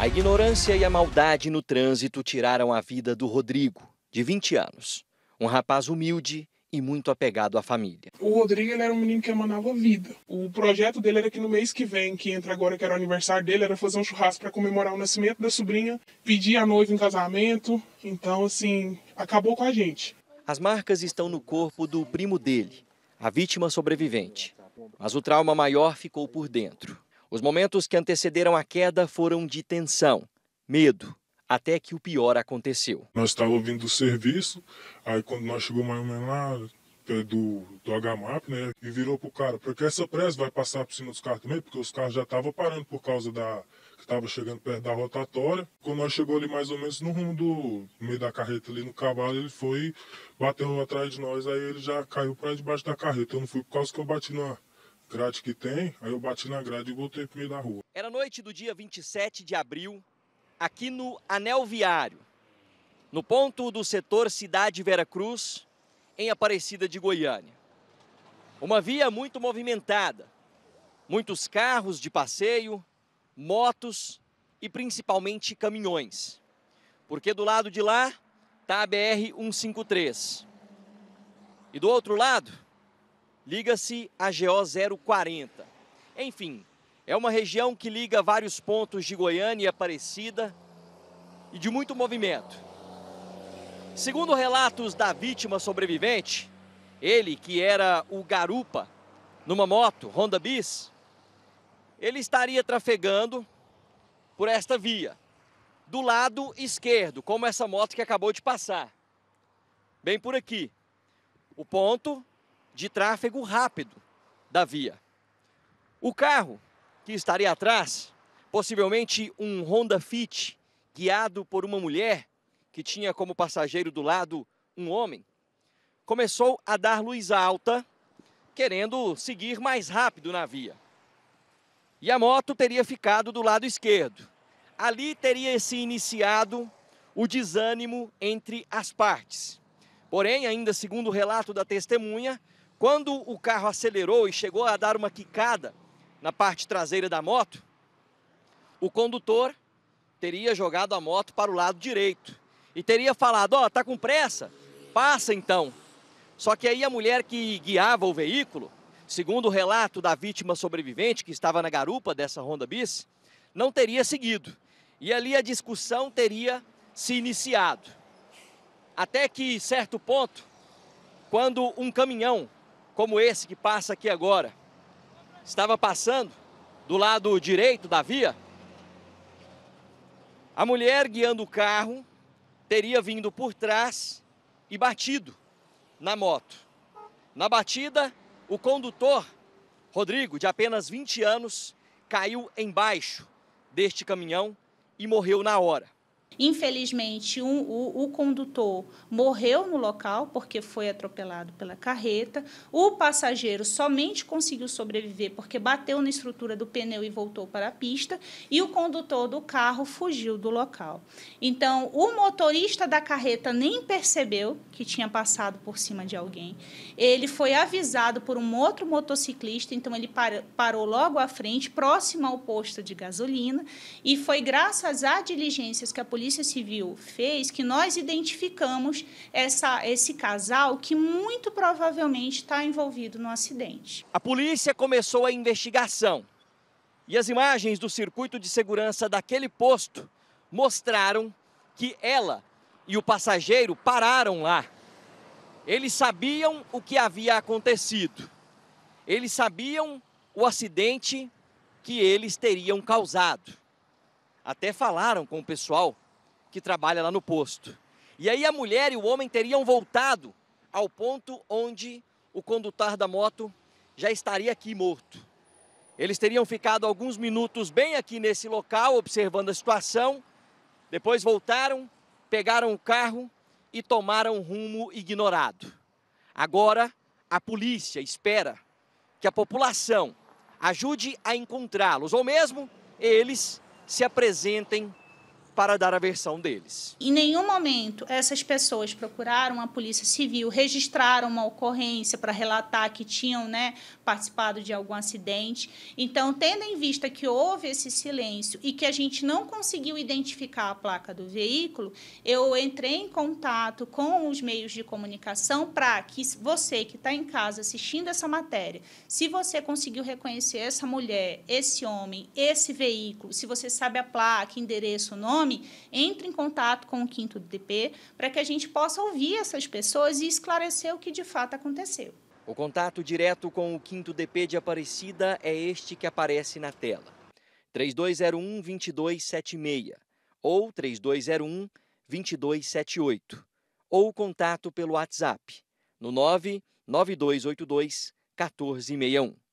A ignorância e a maldade no trânsito tiraram a vida do Rodrigo, de 20 anos. Um rapaz humilde e muito apegado à família. O Rodrigo era um menino que emanava vida. O projeto dele era que no mês que vem, que entra agora que era o aniversário dele, era fazer um churrasco para comemorar o nascimento da sobrinha, pedir a noiva em casamento. Então, assim, acabou com a gente. As marcas estão no corpo do primo dele, a vítima sobrevivente. Mas o trauma maior ficou por dentro. Os momentos que antecederam a queda foram de tensão, medo, até que o pior aconteceu. Nós estávamos vindo do serviço, aí quando nós chegamos mais ou menos lá, é do, do HMAP, né? E virou pro cara, porque essa pressa vai passar por cima dos carros também, porque os carros já estavam parando por causa da. que estava chegando perto da rotatória. Quando nós chegou ali mais ou menos no rumo do no meio da carreta ali no cavalo, ele foi, bateu atrás de nós, aí ele já caiu para debaixo da carreta. Eu não fui por causa que eu bati na, grade que tem, aí eu bati na grade e voltei pro meio da rua. Era noite do dia 27 de abril, aqui no Anel Viário, no ponto do setor Cidade Vera Cruz, em Aparecida de Goiânia. Uma via muito movimentada, muitos carros de passeio, motos e principalmente caminhões. Porque do lado de lá está a BR 153. E do outro lado, liga-se a GO 040. Enfim, é uma região que liga vários pontos de Goiânia e Aparecida e de muito movimento. Segundo relatos da vítima sobrevivente, ele que era o garupa numa moto Honda Bis, ele estaria trafegando por esta via, do lado esquerdo, como essa moto que acabou de passar, bem por aqui. O ponto de tráfego rápido da via. O carro que estaria atrás, possivelmente um Honda Fit, guiado por uma mulher que tinha como passageiro do lado um homem, começou a dar luz alta, querendo seguir mais rápido na via. E a moto teria ficado do lado esquerdo. Ali teria se iniciado o desânimo entre as partes. Porém, ainda segundo o relato da testemunha, quando o carro acelerou e chegou a dar uma quicada na parte traseira da moto, o condutor teria jogado a moto para o lado direito e teria falado: Ó, oh, tá com pressa? Passa então. Só que aí a mulher que guiava o veículo, segundo o relato da vítima sobrevivente que estava na garupa dessa Honda Bis, não teria seguido. E ali a discussão teria se iniciado. Até que, certo ponto, quando um caminhão como esse que passa aqui agora, estava passando do lado direito da via, a mulher guiando o carro teria vindo por trás e batido na moto. Na batida, o condutor, Rodrigo, de apenas 20 anos, caiu embaixo deste caminhão e morreu na hora. Infelizmente, um, o, o, condutor morreu no local porque foi atropelado pela carreta. O passageiro somente conseguiu sobreviver porque bateu na estrutura do pneu e voltou para a pista. E o condutor do carro fugiu do local. Então, o motorista da carreta nem percebeu que tinha passado por cima de alguém. Ele foi avisado por um outro motociclista, então ele parou logo à frente, próximo ao posto de gasolina. E foi graças a diligências que a polícia Polícia Civil fez que nós identificamos essa, esse casal que muito provavelmente está envolvido no acidente. A polícia começou a investigação e as imagens do circuito de segurança daquele posto mostraram que ela e o passageiro pararam lá. Eles sabiam o que havia acontecido. Eles sabiam o acidente que eles teriam causado. Até falaram com o pessoal que trabalha lá no posto. E aí a mulher e o homem teriam voltado ao ponto onde o condutor da moto já estaria aqui morto. Eles teriam ficado alguns minutos bem aqui nesse local, observando a situação, depois voltaram, pegaram o carro e tomaram rumo ignorado. Agora a polícia espera que a população ajude a encontrá-los, ou mesmo eles se apresentem para dar a versão deles. Em nenhum momento essas pessoas procuraram a Polícia Civil, registraram uma ocorrência para relatar que tinham né, participado de algum acidente. Então, tendo em vista que houve esse silêncio e que a gente não conseguiu identificar a placa do veículo, eu entrei em contato com os meios de comunicação para que você que está em casa assistindo essa matéria, se você conseguiu reconhecer essa mulher, esse homem, esse veículo, se você sabe a placa, endereço, nome, nome, entre em contato com o quinto DP para que a gente possa ouvir essas pessoas e esclarecer o que de fato aconteceu. O contato direto com o quinto DP de Aparecida é este que aparece na tela. 3201 2276 ou 3201 2278 ou contato pelo WhatsApp no 99282 1461.